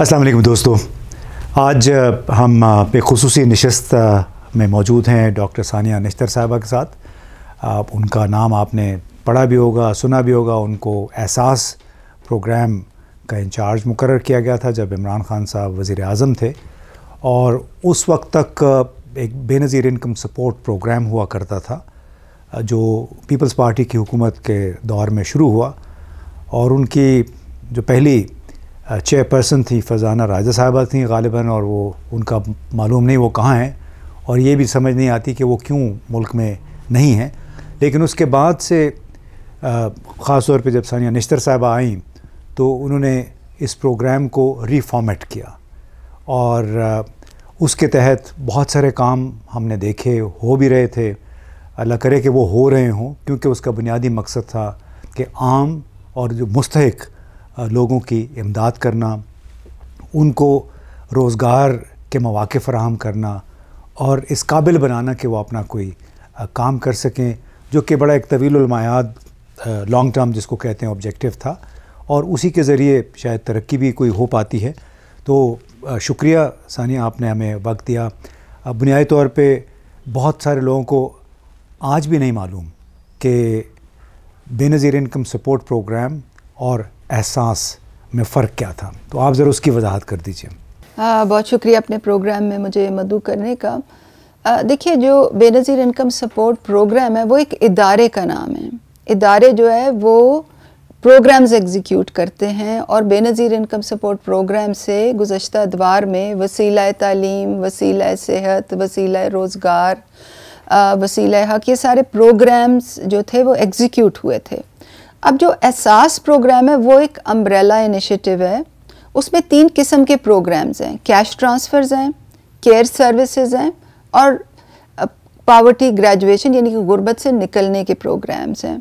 असलम दोस्तों आज हम एक खसूस नशस्त में मौजूद हैं डॉक्टर सानिया नश्तर साहबा के साथ आप उनका नाम आपने पढ़ा भी होगा सुना भी होगा उनको एहसास प्रोग्राम का इंचार्ज मुकर किया गया था जब इमरान खान साहब वज़ी अजम थे और उस वक्त तक एक बेनज़ीर इनकम सपोर्ट प्रोग्राम हुआ करता था जो पीपल्स पार्टी की हुकूमत के दौर में शुरू हुआ और उनकी जो पहली चेयरपर्सन थी फ़जाना राजा साहबा थी गालिबा और वो उनका मालूम नहीं वो कहाँ हैं और ये भी समझ नहीं आती कि वो क्यों मुल्क में नहीं हैं लेकिन उसके बाद से ख़ास तौर पर जब सानिया निश्तर साहबा आईं तो उन्होंने इस प्रोग्राम को रीफॉर्मेट किया और उसके तहत बहुत सारे काम हमने देखे हो भी रहे थे अल्लाह करे कि वो हो रहे हों क्योंकि उसका बुनियादी मकसद था कि आम और जो मुस्तक लोगों की इमदाद करना उनको रोज़गार के मौाक़ फ़राहम करना और इस काबिल बनाना कि वो अपना कोई काम कर सकें जो कि बड़ा एक तवीलमायाद लॉन्ग टर्म जिसको कहते हैं ऑब्जेक्टिव था और उसी के ज़रिए शायद तरक्की भी कोई हो पाती है तो शुक्रिया सानिया आपने हमें वक्त दिया बुनियादी तौर पे बहुत सारे लोगों को आज भी नहीं मालूम कि बेनज़ीर इनकम सपोर्ट प्रोग्राम और एहसास में फ़र्क क्या था तो आप ज़रा उसकी वजाहत कर दीजिए हाँ बहुत शुक्रिया अपने प्रोग्राम में मुझे मदू करने का देखिए जो बेनज़ीर इनकम सपोर्ट प्रोग्राम है वो एक इदारे का नाम है इदारे जो है वो प्रोग्राम्स एग्जीक्यूट करते हैं और बेनज़ीर इनकम सपोर्ट प्रोग्राम से गुज्त अदवार में वसीला तालीम वसीला सेहत वसीला रोज़गार वसीला हक ये सारे प्रोग्राम्स जो थे वो एग्जीक्यूट हुए थे अब जो एहसास प्रोग्राम है वो एक अम्ब्रेला इनिशिएटिव है उसमें तीन किस्म के प्रोग्राम्स हैं कैश ट्रांसफ़र्स हैं केयर सर्विसेज हैं और पावर्टी ग्रेजुएशन यानी कि गुर्बत से निकलने के प्रोग्राम्स हैं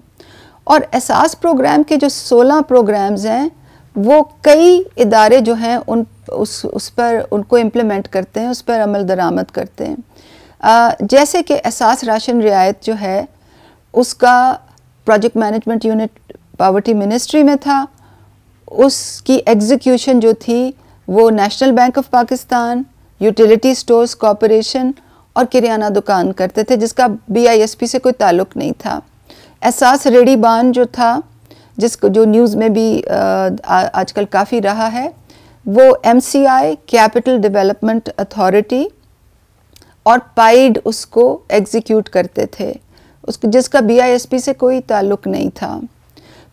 और एहसास प्रोग्राम के जो 16 प्रोग्राम्स हैं वो कई इदारे जो हैं उन उस उस पर उनको इम्प्लीमेंट करते हैं उस पर अमल दरामद करते हैं आ, जैसे कि एहसास राशन रियायत जो है उसका project management unit poverty ministry में था उसकी एग्जीक्यूशन जो थी वो national bank of Pakistan utility stores corporation और किराना दुकान करते थे जिसका बीआईएसपी से कोई ताल्लुक नहीं था एहसास रेडी बान जो था जिसको जो न्यूज़ में भी आजकल काफ़ी रहा है वो एमसीआई कैपिटल डेवलपमेंट अथॉरिटी और पाइड उसको एग्जीक्यूट करते थे उसको जिसका बीआईएसपी से कोई ताल्लुक नहीं था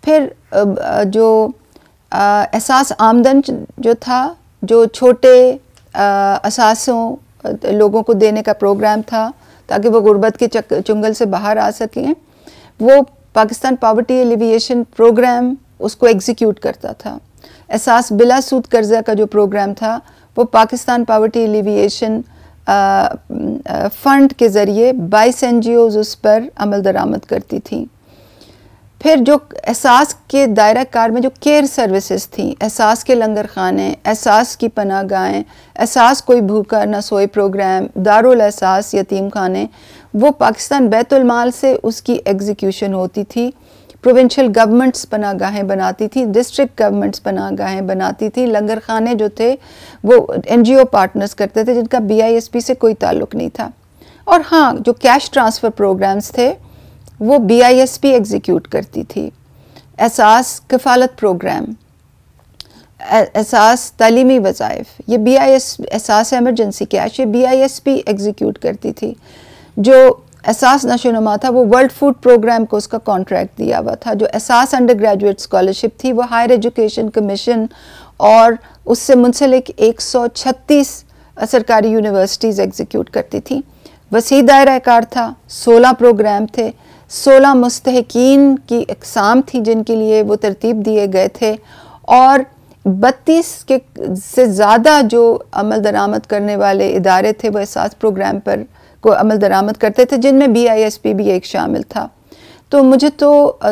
फिर जो एहसास आमदन जो था जो छोटे असासों लोगों को देने का प्रोग्राम था ताकि वो गुर्बत के चुंगल से बाहर आ सकें वो पाकिस्तान पावर्टी एलिविएशन प्रोग्राम उसको एग्जीक्यूट करता था एहसास बिला सूद कर्जा का जो प्रोग्राम था वो पाकिस्तान पावर्टी एलिविएशन फ़ंड के ज़रिए बाईस एन उस पर अमल दरामद करती थी फिर जो एहसास के दायरा कार में जो केयर सर्विसेज थी एहसास के लंगर खाने एहसास की पना गाहें एहसास कोई भूखा ना सोए प्रोग्राम दारुल एहसास यतीम खाने वो पाकिस्तान बैतुलमाल से उसकी एग्जीक्यूशन होती थी प्रोविंशियल गवर्नमेंट्स पना गाहें बनाती थी डिस्ट्रिक्ट गवर्नमेंट्स पना गाहें बनाती थी लंगर खाने जो थे वो एन जी ओ पार्टनर्स करते थे जिनका बी आई एस पी से कोई ताल्लुक नहीं था और हाँ जो कैश ट्रांसफ़र प्रोग्राम्स थे वो B I S P execute करती थी एहसास कफालत प्रोग्राम एहसास तलीमी वज़ाइफ ये B I S Ehsaas emergency cash ये B I S P execute करती थी जो एहसास नशोनमा था वो वर्ल्ड फूड प्रोग्राम को उसका कॉन्ट्रैक्ट दिया हुआ था जो एहसास अंडर ग्रेजुएट स्कॉलरशिप थी वो हायर एजुकेशन कमीशन और उससे मुंसलिक एक सौ छत्तीस सरकारी यूनिवर्सिटीज़ एग्जीक्यूट करती थी वसी दायरा कार था सोलह प्रोग्राम थे सोलह मुस्तकिन की अकसाम थी जिनके लिए वो तरतीब दिए गए थे और बत्तीस के से ज़्यादा जो अमल दरामद करने वाले इदारे थे वह सात प्रोग्राम पर को अमल दरामद करते थे जिनमें बी आई एस पी भी एक शामिल था तो मुझे तो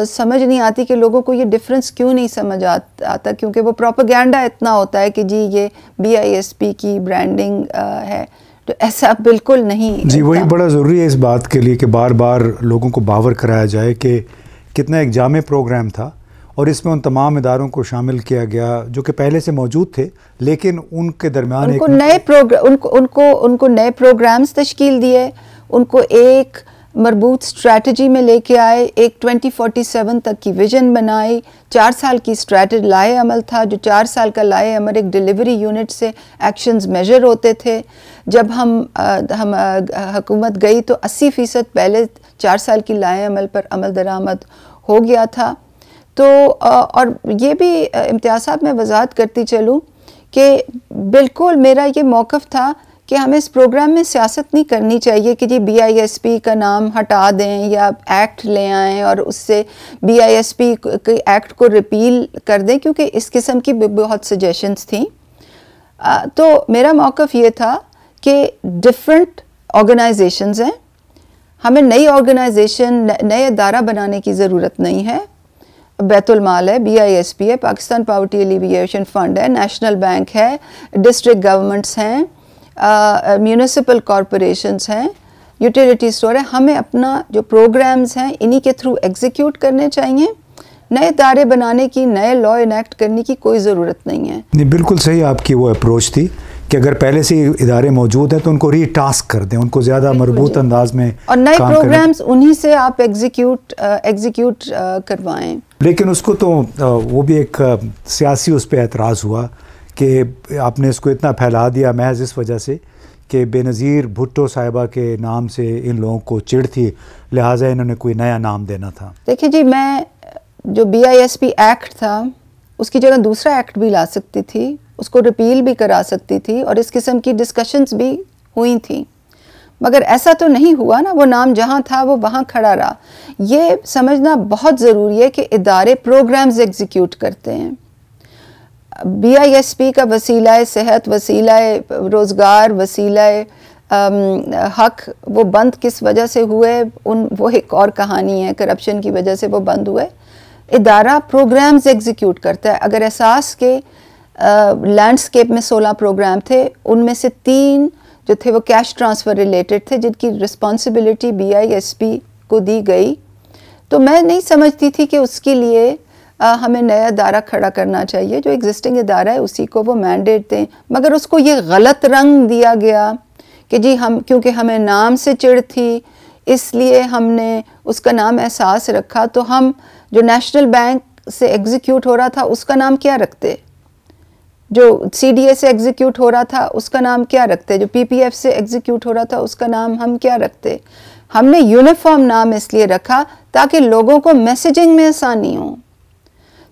समझ नहीं आती कि लोगों को ये डिफरेंस क्यों नहीं समझ आ, आता क्योंकि वो प्रोपागेंडा इतना होता है कि जी ये बी आई एस पी की ब्रांडिंग है तो ऐसा बिल्कुल नहीं जी वही बड़ा ज़रूरी है इस बात के लिए कि बार बार लोगों को बावर कराया जाए कि कितना एक जाम प्रोग्राम था और इसमें उन तमाम इदारों को शामिल किया गया जो कि पहले से मौजूद थे लेकिन उनके दरमियान उनको नए प्रोग्राम उनको उनको उनको नए प्रोग्राम्स तश्कील दिए उनको एक मरबूत स्ट्रेटजी में लेके आए एक 2047 तक की विजन बनाई चार साल की स्ट्रेटजी लाए अमल था जो चार साल का लाए अमल एक डिलीवरी यूनिट से एक्शंस मेजर होते थे जब हम आ, हम हुकूमत गई तो 80 फ़ीसद पहले चार साल की लाए अमल पर अमल दरामद हो गया था तो आ, और ये भी इम्तियाज़ साहब मैं वजाहत करती चलूँ कि बिल्कुल मेरा ये मौक़ था कि हमें इस प्रोग्राम में सियासत नहीं करनी चाहिए कि जी बीआईएसपी का नाम हटा दें या एक्ट ले आएँ और उससे बीआईएसपी के एक्ट को रिपील कर दें क्योंकि इस किस्म की बहुत सजेशंस थी आ, तो मेरा मौक़ ये था के डिफरेंट ऑर्गेनाइजेशंस हैं हमें नई ऑर्गेनाइजेशन नए अदारा बनाने की ज़रूरत नहीं है बैतुलमाल है बी आई एस पी है पाकिस्तान पावर्टी एलिविएशन फ़ंड है नेशनल बैंक है डिस्ट्रिक्ट गवर्नमेंट्स हैं म्यूनसिपल कॉरपोरेशंस हैं यूटिलिटी स्टोर है हमें अपना जो प्रोग्राम्स हैं इन्हीं के थ्रू एग्जीक्यूट करने चाहिए नए दायरे बनाने की नए लॉ इनेक्ट करने की कोई ज़रूरत नहीं है नहीं बिल्कुल सही आपकी वो अप्रोच थी कि अगर पहले से इदारे मौजूद हैं तो उनको रीटास्क कर दें उनको ज़्यादा मरबूत अंदाज में और नए प्रोग्राम्स उन्हीं से आप एग्जीक्यूट एग्जीक्यूट uh, uh, करवाएं लेकिन उसको तो आ, uh, वो भी एक सियासी उस पर एतराज़ हुआ कि आपने इसको इतना फैला दिया महज इस वजह से कि बेनज़ीर भुट्टो साहिबा के नाम से इन लोगों को चिड़ थी लिहाजा इन्होंने कोई नया नाम देना था देखिए जी मैं जो B I S P act था उसकी जगह दूसरा एक्ट भी ला सकती थी उसको रिपील भी करा सकती थी और इस किस्म की डिस्कशंस भी हुई थी मगर ऐसा तो नहीं हुआ ना वो नाम जहाँ था वो वहाँ खड़ा रहा ये समझना बहुत ज़रूरी है कि इदारे प्रोग्राम्स एग्जीक्यूट करते हैं बी आई एस पी का वसीला सेहत वसीला रोज़गार वसीला हक वो बंद किस वजह से हुए उन वो एक और कहानी है करप्शन की वजह से वो बंद हुए इदारा प्रोग्राम्स एग्जीक्यूट करता है अगर एहसास के लैंडस्केप में 16 प्रोग्राम थे उनमें से तीन जो थे वो कैश ट्रांसफ़र रिलेटेड थे जिनकी रिस्पॉन्सिबिलिटी बी को दी गई तो मैं नहीं समझती थी कि उसके लिए आ, हमें नया अदारा खड़ा करना चाहिए जो एग्जिस्टिंग अदारा है उसी को वो मैंडेट दें मगर उसको ये गलत रंग दिया गया कि जी हम क्योंकि हमें नाम से चिड़ थी इसलिए हमने उसका नाम एहसास रखा तो हम जो नेशनल बैंक से एग्जीक्यूट हो रहा था उसका नाम क्या रखते जो सी से एग्जीक्यूट हो रहा था उसका नाम क्या रखते जो एफ़ से एग्जीक्यूट हो रहा था उसका नाम हम क्या रखते हमने यूनिफॉर्म नाम इसलिए रखा ताकि लोगों को मैसेजिंग में आसानी हो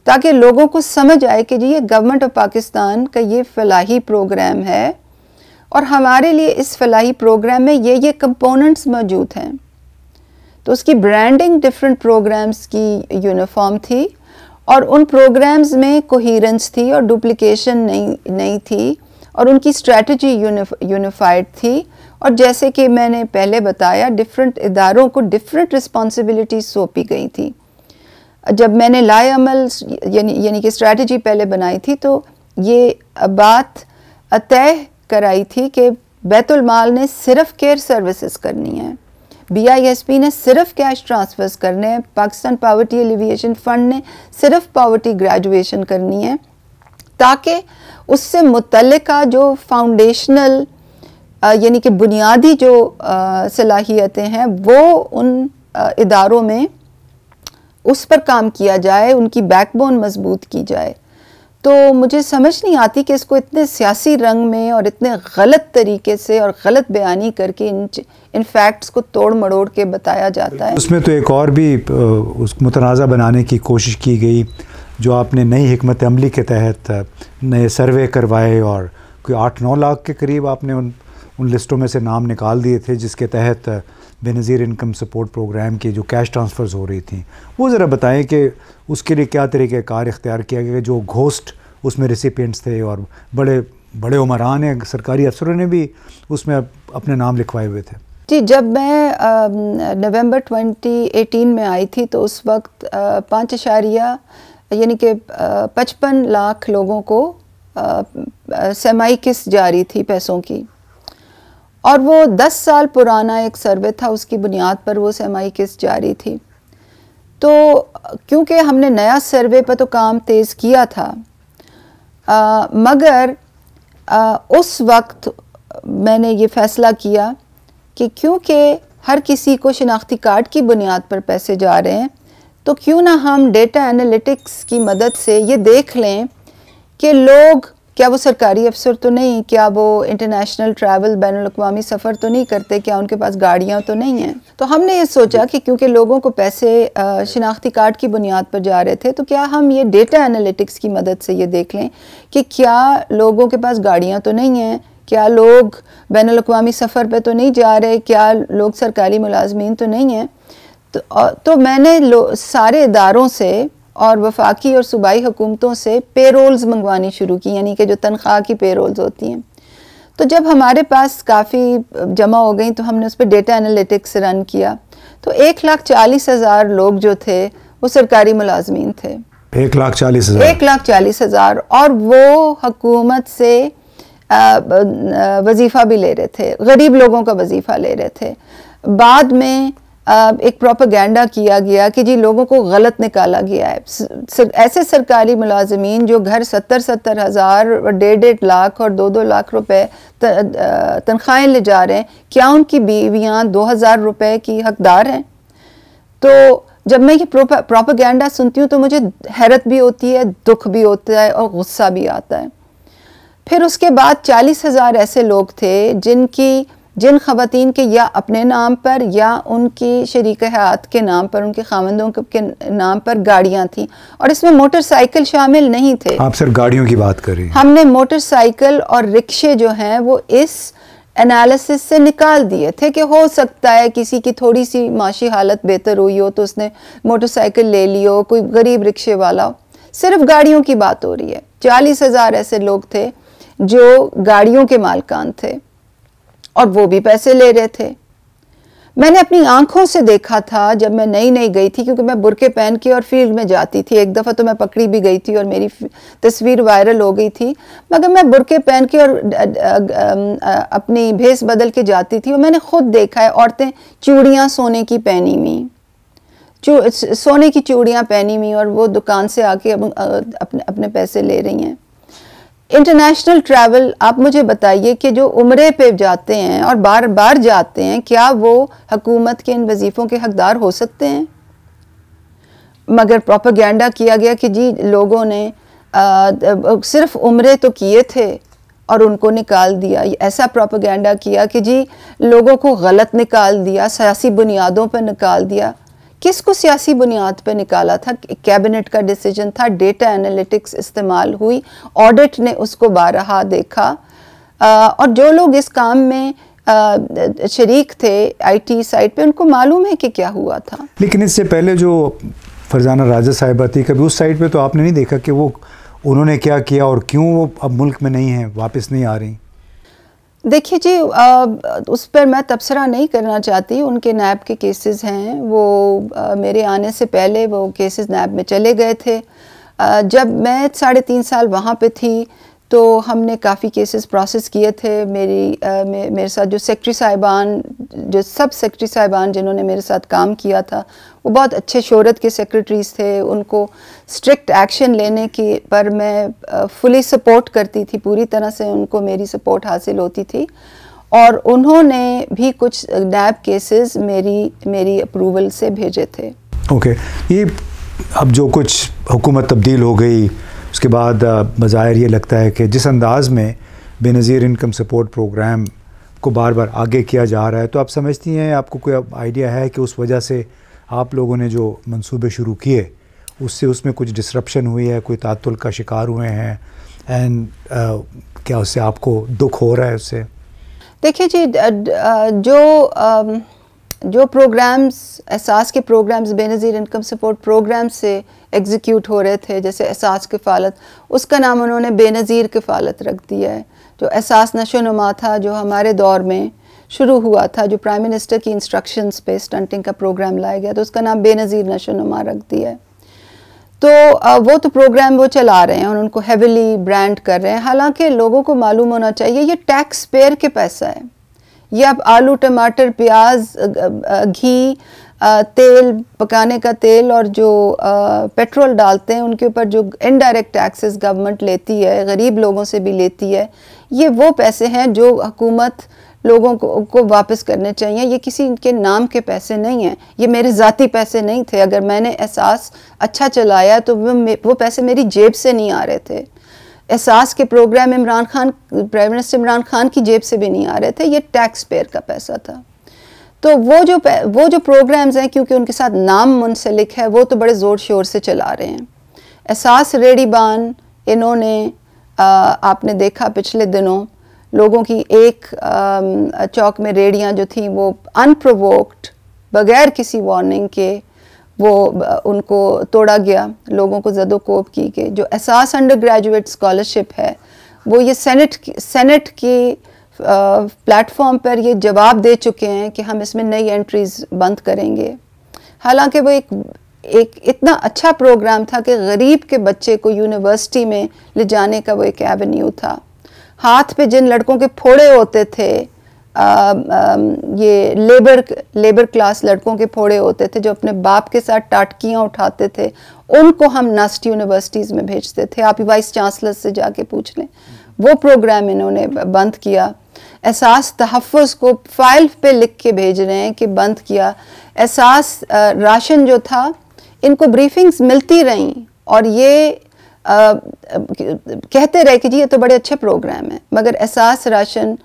ताकि लोगों को समझ आए कि जी ये गवर्नमेंट ऑफ पाकिस्तान का ये फलाही प्रोग्राम है और हमारे लिए इस फलाही प्रोग्राम में ये ये कंपोनेंट्स मौजूद हैं तो उसकी ब्रांडिंग डिफरेंट प्रोग्राम्स की यूनिफॉर्म थी और उन प्रोग्राम्स में कोहेरेंस थी और डुप्लिकेशन नहीं नहीं थी और उनकी स्ट्रेटजी यूनिफाइड थी और जैसे कि मैंने पहले बताया डिफरेंट इदारों को डिफरेंट रिस्पॉन्सिबिलिटीज सौंपी गई थी जब मैंने लाए अमल यानी यानी कि स्ट्रेटजी पहले बनाई थी तो ये बात तय कराई थी कि बैतुलमाल ने सिर्फ केयर सर्विसेज करनी है बीआईएसपी ने सिर्फ कैश ट्रांसफर्स करने हैं पाकिस्तान पावर्टी एलिविएशन फंड ने सिर्फ पावर्टी ग्रेजुएशन करनी है ताकि उससे मुतल जो फाउंडेशनल यानी कि बुनियादी जो सलाहियतें हैं वो उन इदारों में उस पर काम किया जाए उनकी बैकबोन मजबूत की जाए तो मुझे समझ नहीं आती कि इसको इतने सियासी रंग में और इतने गलत तरीके से और गलत बयानी करके इन इन फैक्ट्स को तोड़ मड़ोड़ के बताया जाता है उसमें तो एक और भी उस मुतनाज़ा बनाने की कोशिश की गई जो आपने नई हमत अमली के तहत नए सर्वे करवाए और कोई आठ नौ लाख के करीब आपने उन उन लिस्टों में से नाम निकाल दिए थे जिसके तहत बेनज़ीर इनकम सपोर्ट प्रोग्राम की जो कैश ट्रांसफ़र्स हो रही थी वो ज़रा बताएं कि उसके लिए क्या तरीके कार इख्तियार किया गया जो घोस्ट उसमें रेसिपियंट्स थे और बड़े बड़े उमरान हैं सरकारी अफसरों ने भी उसमें अपने नाम लिखवाए हुए थे जी जब मैं नवंबर 2018 में आई थी तो उस वक्त पाँच अशारिया यानी कि पचपन लाख लोगों को सेमाई किस्त जारी थी पैसों की और वो दस साल पुराना एक सर्वे था उसकी बुनियाद पर वो सहमाई किस्त जारी थी तो क्योंकि हमने नया सर्वे पर तो काम तेज़ किया था आ, मगर आ, उस वक्त मैंने ये फ़ैसला किया कि क्योंकि हर किसी को शनाख्ती कार्ड की बुनियाद पर पैसे जा रहे हैं तो क्यों ना हम डेटा एनालिटिक्स की मदद से ये देख लें कि लोग क्या वो सरकारी अफसर तो नहीं क्या वो इंटरनेशनल ट्रैवल बैन अवी सफ़र तो नहीं करते क्या उनके पास गाड़ियाँ तो नहीं हैं तो हमने ये सोचा कि क्योंकि लोगों को पैसे शनाख्ती कार्ड की बुनियाद पर जा रहे थे तो क्या हम ये डेटा एनालिटिक्स की मदद से ये देख लें कि क्या लोगों के पास गाड़ियाँ तो नहीं हैं क्या लोग बैन अवी सफ़र पर तो नहीं जा रहे क्या लोग सरकारी मुलाजमीन तो नहीं हैं तो, तो मैंने सारे इदारों से और वफाकी और सूबाई हुकूमतों से पेरोल्स मंगवानी शुरू की यानी कि जो तनख्वाह की पेरोल्स होती हैं तो जब हमारे पास काफ़ी जमा हो गई तो हमने उस पर डेटा एनालिटिक्स रन किया तो एक लाख चालीस हज़ार लोग जो थे वो सरकारी मुलाजमीन थे एक लाख चालीस हज़ार एक लाख चालीस हज़ार और वो हकूमत से वजीफ़ा भी ले रहे थे गरीब लोगों का वजीफ़ा ले रहे थे बाद में एक प्रोपागेंडा किया गया कि जी लोगों को गलत निकाला गया है सर, ऐसे सरकारी मुलाजमीन जो घर सत्तर सत्तर हज़ार डेढ़ डेढ़ लाख और दो दो लाख रुपए तनख्वाहें ले जा रहे हैं क्या उनकी बीवियाँ दो हज़ार रुपये की हकदार हैं तो जब मैं ये प्रोपागेंडा सुनती हूँ तो मुझे हैरत भी होती है दुख भी होता है और गुस्सा भी आता है फिर उसके बाद चालीस हज़ार ऐसे लोग थे जिनकी जिन खातन के या अपने नाम पर या उनकी शरीक हयात के नाम पर उनके खामंदों के नाम पर गाड़ियाँ थी और इसमें मोटरसाइकिल शामिल नहीं थे आप सर गाड़ियों की बात करें हमने मोटरसाइकिल और रिक्शे जो हैं वो इस एनालिसिस से निकाल दिए थे कि हो सकता है किसी की थोड़ी सी माशी हालत बेहतर हुई हो तो उसने मोटरसाइकिल ले ली हो कोई गरीब रिक्शे वाला हो सिर्फ गाड़ियों की बात हो रही है चालीस हज़ार ऐसे लोग थे जो गाड़ियों के मालकान थे और वो भी पैसे ले रहे थे मैंने अपनी आंखों से देखा था जब मैं नई नई गई थी क्योंकि मैं बुरके पहन के और फील्ड में जाती थी एक दफ़ा तो मैं पकड़ी भी गई थी और मेरी तस्वीर वायरल हो गई थी मगर मैं बुरके पहन के और अपनी भेस बदल के जाती थी और मैंने खुद देखा है औरतें चूड़ियाँ सोने की पहनी हुई सोने की चूड़ियाँ पहनी हुई और वो दुकान से आके अपने अपने पैसे ले रही हैं इंटरनेशनल ट्रैवल आप मुझे बताइए कि जो उम्र पे जाते हैं और बार बार जाते हैं क्या वो हकूमत के इन वजीफ़ों के हकदार हो सकते हैं मगर प्रोपागेंडा किया गया कि जी लोगों ने आ, सिर्फ उम्रे तो किए थे और उनको निकाल दिया ऐसा प्रोपागेंडा किया कि जी लोगों को गलत निकाल दिया सियासी बुनियादों पर निकाल दिया किसको सियासी बुनियाद पर निकाला था कैबिनेट का डिसीजन था डेटा एनालिटिक्स इस्तेमाल हुई ऑडिट ने उसको बारहा देखा आ, और जो लोग इस काम में शरीक थे आईटी साइट पे उनको मालूम है कि क्या हुआ था लेकिन इससे पहले जो फरजाना राजा साहिबा थी कभी उस साइड पे तो आपने नहीं देखा कि वो उन्होंने क्या किया और क्यों वो अब मुल्क में नहीं है वापस नहीं आ रही देखिए जी आ, उस पर मैं तबसरा नहीं करना चाहती उनके नैब के केसेस हैं वो आ, मेरे आने से पहले वो केसेस नैब में चले गए थे आ, जब मैं साढ़े तीन साल वहाँ पे थी तो हमने काफ़ी केसेस प्रोसेस किए थे मेरी आ, मे, मेरे साथ जो सेक्रेटरी साहिबान जो सब सेक्रेटरी साहिबान जिन्होंने मेरे साथ काम किया था वो बहुत अच्छे शहरत के सेक्रेटरीज थे उनको स्ट्रिक्ट एक्शन लेने की पर मैं फुली सपोर्ट करती थी पूरी तरह से उनको मेरी सपोर्ट हासिल होती थी और उन्होंने भी कुछ नैब केसेस मेरी मेरी अप्रूवल से भेजे थे ओके okay. ये अब जो कुछ हुकूमत तब्दील हो गई उसके बाद बज़ाहिर ये लगता है कि जिस अंदाज़ में बेनज़ीर इनकम सपोर्ट प्रोग्राम को बार बार आगे किया जा रहा है तो आप समझती हैं आपको कोई आइडिया है कि उस वजह से आप लोगों ने जो मंसूबे शुरू किए उससे उसमें कुछ डिसरप्शन हुई है कोई तातुल का शिकार हुए हैं एंड uh, क्या उससे आपको दुख हो रहा है उससे देखिए जी जो जो प्रोग्राम्स एहसास के programmes Benazir income support programme से एग्जीक्यूट हो रहे थे जैसे एहसास किफ़ालत उसका नाम उन्होंने बेनज़ीर किफ़ालत रख दिया है जो एहसास नशोनुमा था जो हमारे दौर में शुरू हुआ था जो प्राइम मिनिस्टर की इंस्ट्रक्शंस पे स्टंटिंग का प्रोग्राम लाया गया तो उसका नाम बेनज़ीर नशोनुमा रख दिया है तो वो तो प्रोग्राम वो चला रहे हैं और उनको हेविली ब्रांड कर रहे हैं हालांकि लोगों को मालूम होना चाहिए ये टैक्स पेयर के पैसा है ये आप आलू टमाटर प्याज घी तेल पकाने का तेल और जो पेट्रोल डालते हैं उनके ऊपर जो इनडायरेक्ट टैक्सेस गवर्नमेंट लेती है गरीब लोगों से भी लेती है ये वो पैसे हैं जो हुकूमत लोगों को को वापस करने चाहिए ये किसी के नाम के पैसे नहीं हैं ये मेरे ज़ाती पैसे नहीं थे अगर मैंने एहसास अच्छा चलाया तो वो वो पैसे मेरी जेब से नहीं आ रहे थे एहसास के program Imran Khan prime minister Imran Khan की जेब से भी नहीं आ रहे थे ये टैक्स पेयर का पैसा था तो वो जो वो जो प्रोग्राम्स हैं क्योंकि उनके साथ नाम मुंसलिक है वो तो बड़े ज़ोर शोर से चला रहे हैं एहसास रेडीबान इन्होंने आपने देखा पिछले दिनों लोगों की एक चौक में रेडियाँ जो थी वो अनप्रोवोक्ड बगैर किसी वार्निंग के वो उनको तोड़ा गया लोगों को जदोकोप की के जो एहसास अंडर ग्रेजुएट स्कॉलरशिप है वो ये सेनेट सेनेट की प्लेटफॉर्म पर ये जवाब दे चुके हैं कि हम इसमें नई एंट्रीज़ बंद करेंगे हालांकि वो एक एक इतना अच्छा प्रोग्राम था कि गरीब के बच्चे को यूनिवर्सिटी में ले जाने का वो एक एवेन्यू था हाथ पे जिन लड़कों के फोड़े होते थे आ, आ, ये लेबर लेबर क्लास लड़कों के फोड़े होते थे जो अपने बाप के साथ टाटकियाँ उठाते थे उनको हम नस्ट यूनिवर्सिटीज़ में भेजते थे आप वाइस चांसलर से जाके पूछ लें वो प्रोग्राम इन्होंने बंद किया एहसास तहफ़ को फाइल पे लिख के भेज रहे हैं कि बंद किया एहसास राशन जो था इनको ब्रीफिंग्स मिलती रहीं और ये आ, कहते रहे कि जी ये तो बड़े अच्छे प्रोग्राम हैं मगर एहसास राशन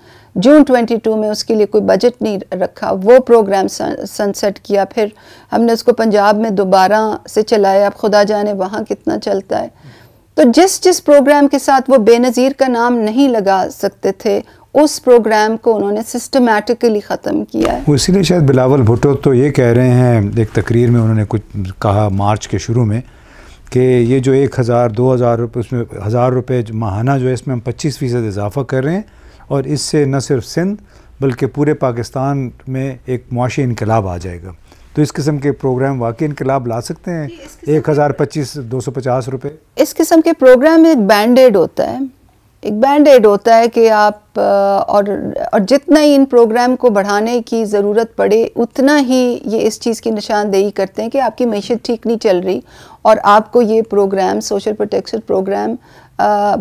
जून 22 में उसके लिए कोई बजट नहीं रखा वो प्रोग्राम सनसेट किया फिर हमने उसको पंजाब में दोबारा से चलाया अब खुदा जाने वहाँ कितना चलता है तो जिस जिस प्रोग्राम के साथ वो बेनज़ीर का नाम नहीं लगा सकते थे उस प्रोग्राम को उन्होंने सिस्टमेटिकली ख़त्म किया है इसीलिए शायद बिलावल भुट्टो तो ये कह रहे हैं एक तकरीर में उन्होंने कुछ कहा मार्च के शुरू में कि ये जो एक हज़ार दो हज़ार रुपये उसमें हज़ार रुपये माहाना जो है इसमें हम पच्चीस फ़ीसद इजाफ़ा कर रहे हैं और इससे न सिर्फ सिंध बल्कि पूरे पाकिस्तान में एक मुआशी इनकलाब आ जाएगा तो इस किस्म के प्रोग्राम वाकई इनकलाब ला सकते हैं एक हज़ार पच्चीस दो सौ पचास रुपये इस किस्म के प्रोग्राम एक बैंडेड होता है एक बैंड एड होता है कि आप और और जितना ही इन प्रोग्राम को बढ़ाने की ज़रूरत पड़े उतना ही ये इस चीज़ की निशानदेही करते हैं कि आपकी मीशत ठीक नहीं चल रही और आपको ये प्रोग्राम सोशल प्रोटेक्शन प्रोग्राम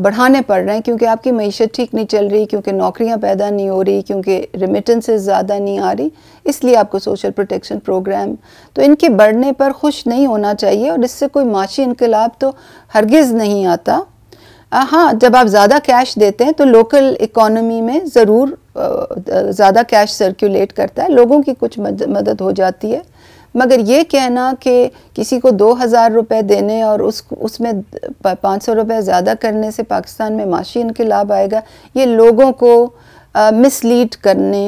बढ़ाने पड़ रहे हैं क्योंकि आपकी मीशत ठीक नहीं चल रही क्योंकि नौकरियां पैदा नहीं हो रही क्योंकि रिमिटेंसेज ज़्यादा नहीं आ रही इसलिए आपको सोशल प्रोटेक्शन प्रोग्राम तो इनके बढ़ने पर खुश नहीं होना चाहिए और इससे कोई माशी इनकलाब तो हरगिज़ नहीं आता हाँ जब आप ज़्यादा कैश देते हैं तो लोकल इकोनॉमी में ज़रूर ज़्यादा कैश सर्कुलेट करता है लोगों की कुछ मदद हो जाती है मगर ये कहना कि किसी को दो हज़ार रुपये देने और उस उसमें पाँच सौ रुपये ज़्यादा करने से पाकिस्तान में माशी इनकलाब आएगा ये लोगों को मिसलीड करने,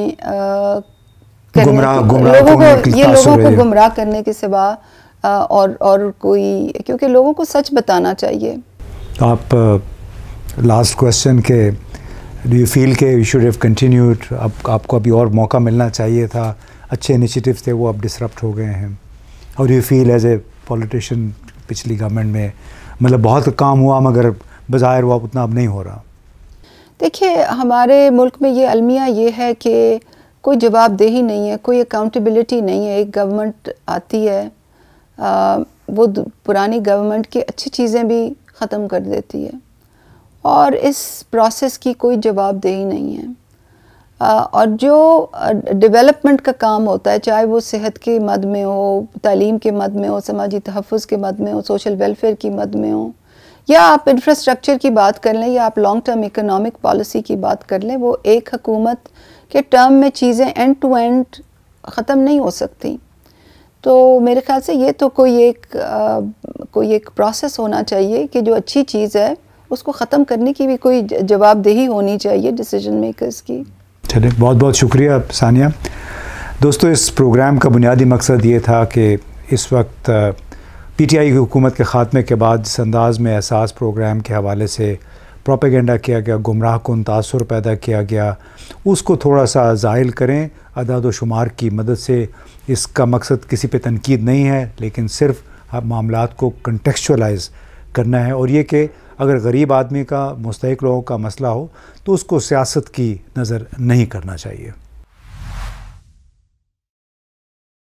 लोगों को ये लोगों को गुमराह करने के सिवा और और कोई क्योंकि लोगों को सच बताना चाहिए तो आप लास्ट uh, क्वेश्चन के डू यू फील के यू शुड हैव कंटिन्यूड अब आपको अभी और मौका मिलना चाहिए था अच्छे इनिशिएटिव थे वो अब डिसरप्ट हो गए हैं और you feel as a politician पिछली गवर्नमेंट में मतलब बहुत काम हुआ मगर बाज़ाहिर हुआ उतना अब नहीं हो रहा देखिए हमारे मुल्क में ये अलमिया ये है कि कोई जवाबदेही नहीं है कोई अकाउंटेबिलिटी नहीं है एक गवर्नमेंट आती है आ, uh, वो पुरानी गवर्नमेंट की अच्छी चीज़ें भी ख़त्म कर देती है और इस प्रोसेस की कोई जवाबदेही नहीं है और जो डेवलपमेंट का काम होता है चाहे वो सेहत के मद में हो तालीम के मद में हो समाजी तहफ़ के मद में हो सोशल वेलफेयर की मद में हो या आप इंफ्रास्ट्रक्चर की बात कर लें या आप लॉन्ग टर्म इकोनॉमिक पॉलिसी की बात कर लें वो एक हकूमत के टर्म में चीज़ें एंड टू एंड ख़त्म नहीं हो सकती तो मेरे ख्याल से ये तो कोई एक आ, कोई एक प्रोसेस होना चाहिए कि जो अच्छी चीज़ है उसको ख़त्म करने की भी कोई जवाबदेही होनी चाहिए डिसीजन मेकर्स की चलिए बहुत बहुत शुक्रिया सानिया दोस्तों इस प्रोग्राम का बुनियादी मकसद ये था कि इस वक्त पीटीआई की हुकूमत के ख़ात्मे के बाद जिस अंदाज़ में एहसास प्रोग्राम के हवाले से प्रोपेगेंडा किया गया गुमराह कन तासर पैदा किया गया उसको थोड़ा सा जायल करें अदाद शुमार की मदद से इसका मकसद किसी पे तनकीद नहीं है लेकिन सिर्फ आप मामला को कंटेक्चुअलाइज करना है और ये कि अगर गरीब आदमी का मुस्तक लोगों का मसला हो तो उसको सियासत की नज़र नहीं करना चाहिए